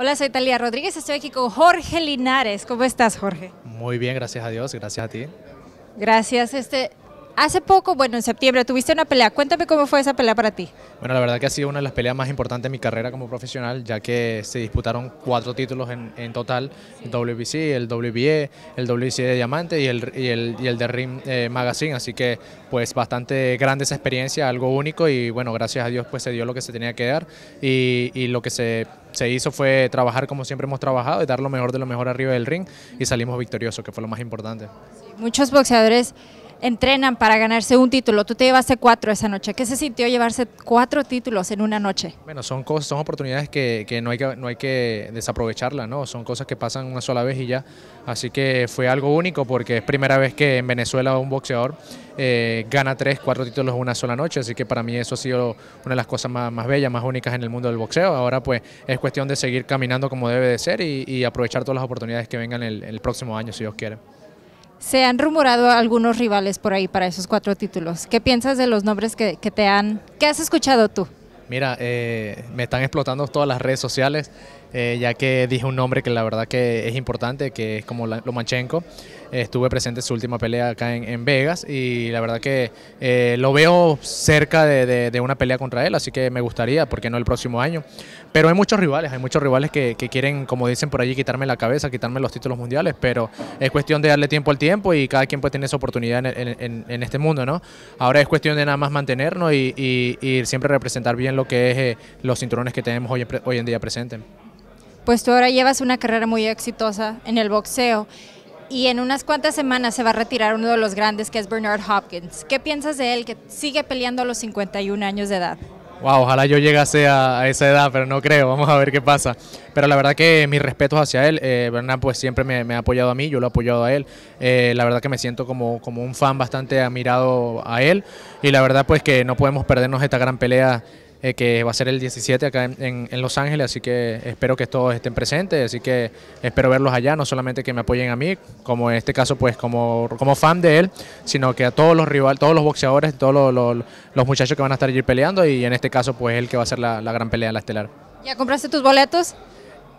Hola, soy Talía Rodríguez, estoy aquí con Jorge Linares. ¿Cómo estás, Jorge? Muy bien, gracias a Dios, gracias a ti. Gracias. Este, Hace poco, bueno, en septiembre tuviste una pelea. Cuéntame cómo fue esa pelea para ti. Bueno, la verdad que ha sido una de las peleas más importantes de mi carrera como profesional, ya que se disputaron cuatro títulos en, total, el WBC, el WBA, el WBC de Diamante y el, de Ring eh, Magazine, así que pues bastante grande esa experiencia, algo único y bueno, gracias a Dios pues se dio lo que se tenía que dar y, lo que se hizo fue trabajar como siempre hemos trabajado y dar lo mejor de lo mejor arriba del ring y salimos victoriosos, que fue lo más importante. muchos boxeadores entrenan para ganarse un título. Tú te llevaste cuatro esa noche. ¿Qué se sintió llevarse cuatro títulos en una noche? Bueno, son cosas, son oportunidades que, no hay que no hay que desaprovecharlas, ¿no? Son cosas que pasan una sola vez y ya. Así que fue algo único porque es primera vez que en Venezuela un boxeador eh, gana tres, cuatro títulos en una sola noche. Así que para mí eso ha sido una de las cosas más, bellas, más únicas en el mundo del boxeo. Ahora pues es cuestión de seguir caminando como debe de ser y, aprovechar todas las oportunidades que vengan el, el próximo año, si Dios quiere. Se han rumorado algunos rivales por ahí para esos cuatro títulos. ¿Qué piensas de los nombres que, que te han... ¿Qué has escuchado tú? Mira, eh, me están explotando todas las redes sociales. Eh, ya que dije un nombre que la verdad que es importante, que es como Lomachenko. Eh, estuve presente en su última pelea acá en, Vegas y la verdad que eh, lo veo cerca de, una pelea contra él, así que me gustaría, porque no el próximo año. Pero hay muchos rivales, hay muchos rivales que, quieren, como dicen por allí, quitarme la cabeza, quitarme los títulos mundiales, pero es cuestión de darle tiempo al tiempo y cada quien puede tener su oportunidad en, este mundo, ¿no? Ahora es cuestión de nada más mantenernos y, siempre representar bien lo que es los cinturones que tenemos hoy, hoy en día presentes pues tú ahora llevas una carrera muy exitosa en el boxeo y en unas cuantas semanas se va a retirar uno de los grandes que es Bernard Hopkins. ¿Qué piensas de él que sigue peleando a los 51 años de edad? Wow, ojalá yo llegase a, esa edad, pero no creo, vamos a ver qué pasa. Pero la verdad que mis respetos hacia él, eh, Bernard pues siempre me, ha apoyado a mí, yo lo he apoyado a él, eh, la verdad que me siento como, como un fan bastante admirado a él y la verdad pues que no podemos perdernos esta gran pelea eh, que va a ser el 17 acá en, Los Ángeles, así que espero que todos estén presentes, así que espero verlos allá, no solamente que me apoyen a mí, como en este caso pues como, como fan de él, sino que a todos los rivales, todos los boxeadores, todos los, muchachos que van a estar allí peleando y en este caso pues él que va a ser la, gran pelea, la estelar. ¿Ya compraste tus boletos?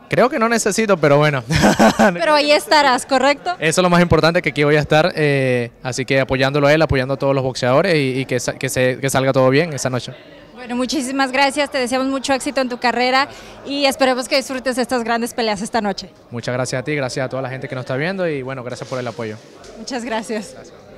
Creo que no necesito, pero bueno. pero ahí estarás, ¿correcto? Eso es lo más importante, que aquí voy a estar. Eh, así que apoyándolo a él, apoyando a todos los boxeadores y, que, que, se, que salga todo bien esa noche. Bueno, muchísimas gracias, te deseamos mucho éxito en tu carrera y esperemos que disfrutes estas grandes peleas esta noche. Muchas gracias a ti, gracias a toda la gente que nos está viendo y bueno, gracias por el apoyo. Muchas gracias. gracias.